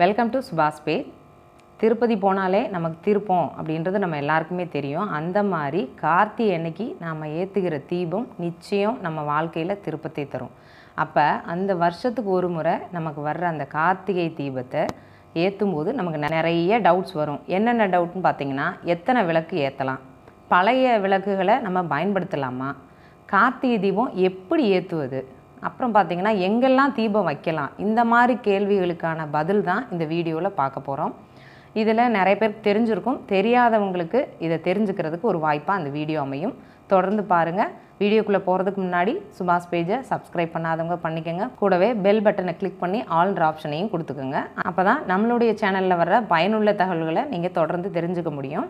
welcome to சுபாஷ் பே திருப்பதி போனாலே நமக்கு திருப்போம் அப்படின்றது நம்ம எல்லாருக்குமே தெரியும் அந்த மாதிரி கார்த்தி அன்னைக்கு நாம் ஏற்றுகிற தீபம் நிச்சயம் நம்ம வாழ்க்கையில் திருப்பத்தை தரும் அப்போ அந்த வருஷத்துக்கு ஒரு முறை நமக்கு வர்ற அந்த கார்த்திகை தீபத்தை ஏற்றும் போது நமக்கு நிறைய டவுட்ஸ் வரும் என்னென்ன டவுட்னு பார்த்திங்கன்னா எத்தனை விளக்கு ஏற்றலாம் பழைய விளக்குகளை நம்ம பயன்படுத்தலாமா கார்த்திகை தீபம் எப்படி ஏற்றுவது அப்புறம் பார்த்தீங்கன்னா எங்கெல்லாம் தீபம் வைக்கலாம் இந்த மாதிரி கேள்விகளுக்கான பதில் தான் இந்த வீடியோவில் பார்க்க போகிறோம் இதில் நிறைய பேர் தெரிஞ்சிருக்கும் தெரியாதவங்களுக்கு இதை தெரிஞ்சுக்கிறதுக்கு ஒரு வாய்ப்பாக அந்த வீடியோ அமையும் தொடர்ந்து பாருங்கள் வீடியோக்குள்ளே போகிறதுக்கு முன்னாடி சுபாஷ் பேஜை சப்ஸ்கிரைப் பண்ணாதவங்க பண்ணிக்கோங்க கூடவே பெல் பட்டனை கிளிக் பண்ணி ஆல்ன்ற ஆப்ஷனையும் கொடுத்துக்கோங்க அப்போ தான் நம்மளுடைய சேனலில் வர பயனுள்ள தகவல்களை நீங்கள் தொடர்ந்து தெரிஞ்சுக்க முடியும்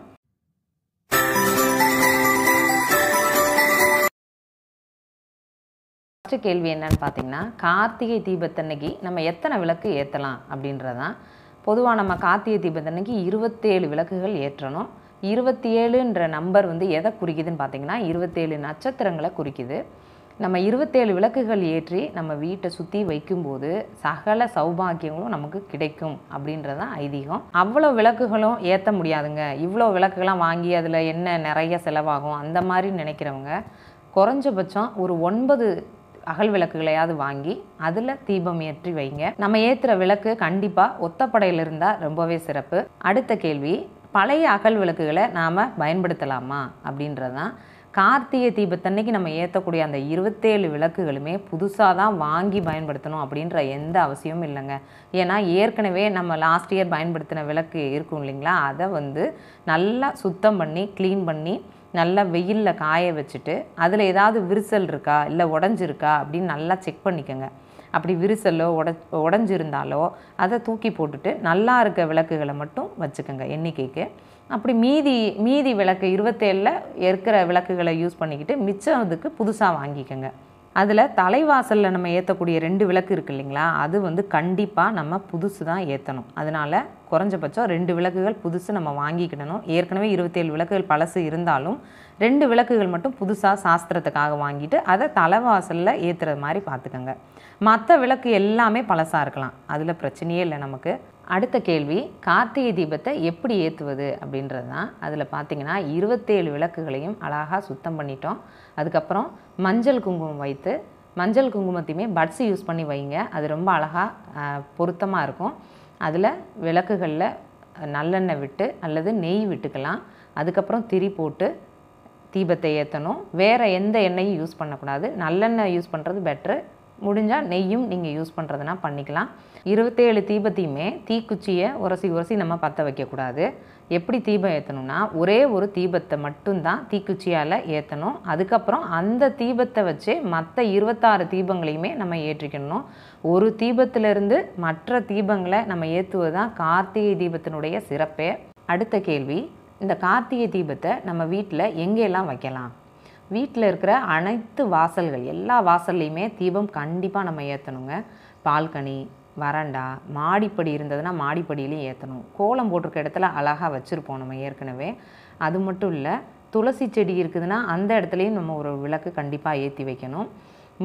ஃபஸ்ட்டு கேள்வி என்னன்னு பார்த்தீங்கன்னா கார்த்திகை தீபத்தன்னைக்கு நம்ம எத்தனை விளக்கு ஏற்றலாம் அப்படின்றதான் பொதுவாக நம்ம கார்த்திகை தீபத்தன்னைக்கு இருபத்தேழு விளக்குகள் ஏற்றணும் இருபத்தி ஏழுன்ற நம்பர் வந்து எதை குறிக்குதுன்னு பார்த்தீங்கன்னா இருபத்தேழு நட்சத்திரங்களை குறிக்குது நம்ம இருபத்தேழு விளக்குகள் ஏற்றி நம்ம வீட்டை சுற்றி வைக்கும்போது சகல சௌபாகியங்களும் நமக்கு கிடைக்கும் அப்படின்றது ஐதீகம் அவ்வளோ விளக்குகளும் ஏற்ற முடியாதுங்க இவ்வளோ விளக்குகள்லாம் வாங்கி அதில் என்ன நிறைய செலவாகும் அந்த மாதிரி நினைக்கிறவங்க குறைஞ்சபட்சம் ஒரு ஒன்பது அகல் விளக்குகளையாவது வாங்கி அதில் தீபம் ஏற்றி வைங்க நம்ம ஏற்றுற விளக்கு கண்டிப்பாக ஒத்தப்படையில் இருந்தால் ரொம்பவே சிறப்பு அடுத்த கேள்வி பழைய அகல் விளக்குகளை நாம் பயன்படுத்தலாமா அப்படின்றது தான் கார்த்திகை தீபத்தன்னைக்கு நம்ம ஏற்றக்கூடிய அந்த இருபத்தேழு விளக்குகளுமே புதுசாக தான் வாங்கி பயன்படுத்தணும் அப்படின்ற எந்த அவசியமும் இல்லைங்க ஏன்னா ஏற்கனவே நம்ம லாஸ்ட் இயர் பயன்படுத்தின விளக்கு இருக்கும் இல்லைங்களா அதை வந்து நல்லா சுத்தம் பண்ணி க்ளீன் பண்ணி நல்லா வெயிலில் காய வச்சுட்டு அதில் ஏதாவது விரிசல் இருக்கா இல்லை உடஞ்சிருக்கா அப்படின்னு நல்லா செக் பண்ணிக்கோங்க அப்படி விரிசலோ உட உடஞ்சிருந்தாலோ அதை தூக்கி போட்டுட்டு நல்லா இருக்க விளக்குகளை மட்டும் வச்சுக்கோங்க எண்ணிக்கைக்கு அப்படி மீதி மீதி விளக்கு இருபத்தேழில் இருக்கிற விளக்குகளை யூஸ் பண்ணிக்கிட்டு மிச்சம் அதுக்கு புதுசாக வாங்கிக்கோங்க அதில் தலைவாசலில் நம்ம ஏற்றக்கூடிய ரெண்டு விளக்கு இருக்கு இல்லைங்களா அது வந்து கண்டிப்பாக நம்ம புதுசு தான் ஏற்றணும் அதனால் குறைஞ்சபட்சம் ரெண்டு விளக்குகள் புதுசு நம்ம வாங்கிக்கிடணும் ஏற்கனவே இருபத்தேழு விளக்குகள் பழசு இருந்தாலும் ரெண்டு விளக்குகள் மட்டும் புதுசாக சாஸ்திரத்துக்காக வாங்கிட்டு அதை தலைவாசலில் ஏற்றுறது மாதிரி பார்த்துக்கோங்க மற்ற விளக்கு எல்லாமே பழசாக இருக்கலாம் அதில் பிரச்சனையே இல்லை நமக்கு அடுத்த கேள்வி கார்த்திகை தீபத்தை எப்படி ஏற்றுவது அப்படின்றது தான் அதில் பார்த்தீங்கன்னா இருபத்தேழு விளக்குகளையும் அழகாக சுத்தம் பண்ணிட்டோம் அதுக்கப்புறம் மஞ்சள் குங்குமம் வைத்து மஞ்சள் குங்குமத்தையுமே பட்ஸ் யூஸ் பண்ணி வைங்க அது ரொம்ப அழகாக பொருத்தமாக இருக்கும் அதில் விளக்குகளில் நல்லெண்ணெய் விட்டு அல்லது நெய் விட்டுக்கலாம் அதுக்கப்புறம் திரி போட்டு தீபத்தை ஏற்றணும் வேறு எந்த எண்ணெயும் யூஸ் பண்ணக்கூடாது நல்லெண்ணெய் யூஸ் பண்ணுறது பெட்ரு முடிஞ்சால் நெய்யும் நீங்கள் யூஸ் பண்ணுறதுனா பண்ணிக்கலாம் இருபத்தேழு தீபத்தையுமே தீக்குச்சியை உரசி உரசி நம்ம பற்ற வைக்கக்கூடாது எப்படி தீபம் ஏற்றணும்னா ஒரே ஒரு தீபத்தை மட்டும்தான் தீக்குச்சியால் ஏற்றணும் அதுக்கப்புறம் அந்த தீபத்தை வச்சு மற்ற இருபத்தாறு தீபங்களையுமே நம்ம ஏற்றிக்கணும் ஒரு தீபத்திலிருந்து மற்ற தீபங்களை நம்ம ஏற்றுவது தான் கார்த்திகை தீபத்தினுடைய சிறப்பே அடுத்த கேள்வி இந்த கார்த்திகை தீபத்தை நம்ம வீட்டில் எங்கெல்லாம் வைக்கலாம் வீட்டில் இருக்கிற அனைத்து வாசல்கள் எல்லா வாசல்லையுமே தீபம் கண்டிப்பாக நம்ம ஏற்றணுங்க பால்கனி வறண்டா மாடிப்படி இருந்ததுன்னா மாடிப்படியிலையும் ஏற்றணும் கோலம் போட்டிருக்க இடத்துல அழகாக வச்சுருப்போம் நம்ம ஏற்கனவே அது மட்டும் இல்லை துளசி செடி இருக்குதுன்னா அந்த இடத்துலையும் நம்ம ஒரு விளக்கு கண்டிப்பாக ஏற்றி வைக்கணும்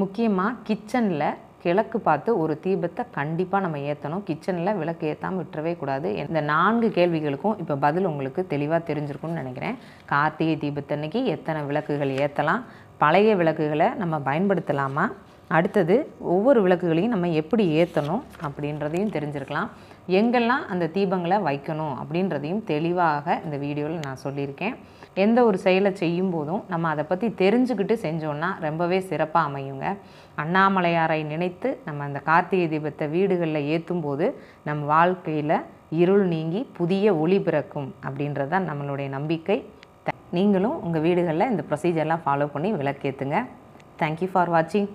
முக்கியமாக கிச்சனில் கிழக்கு பார்த்து ஒரு தீபத்தை கண்டிப்பாக நம்ம ஏற்றணும் கிச்சனில் விளக்கு ஏற்றாமல் விட்டுறவே கூடாது இந்த நான்கு கேள்விகளுக்கும் இப்போ பதில் உங்களுக்கு தெளிவாக தெரிஞ்சிருக்கும்னு நினைக்கிறேன் கார்த்திகை தீபத்தன்னைக்கு எத்தனை விளக்குகள் ஏற்றலாம் பழைய விளக்குகளை நம்ம பயன்படுத்தலாமா அடுத்தது ஒவ்வொரு விளக்குகளையும் நம்ம எப்படி ஏற்றணும் அப்படின்றதையும் தெரிஞ்சிருக்கலாம் எங்கெல்லாம் அந்த தீபங்களை வைக்கணும் அப்படின்றதையும் தெளிவாக இந்த வீடியோவில் நான் சொல்லியிருக்கேன் எந்த ஒரு செயலை செய்யும் போதும் நம்ம அதை பற்றி தெரிஞ்சுக்கிட்டு செஞ்சோன்னா ரொம்பவே சிறப்பாக அமையுங்க அண்ணாமலையாரை நினைத்து நம்ம அந்த கார்த்திகை தீபத்தை வீடுகளில் ஏற்றும் போது நம் வாழ்க்கையில் இருள் நீங்கி புதிய ஒளி பிறக்கும் அப்படின்றது தான் நம்மளுடைய நம்பிக்கை நீங்களும் உங்கள் வீடுகளில் இந்த ப்ரொசீஜர்லாம் ஃபாலோ பண்ணி விளக்கேற்றுங்க தேங்க்யூ ஃபார் வாட்சிங்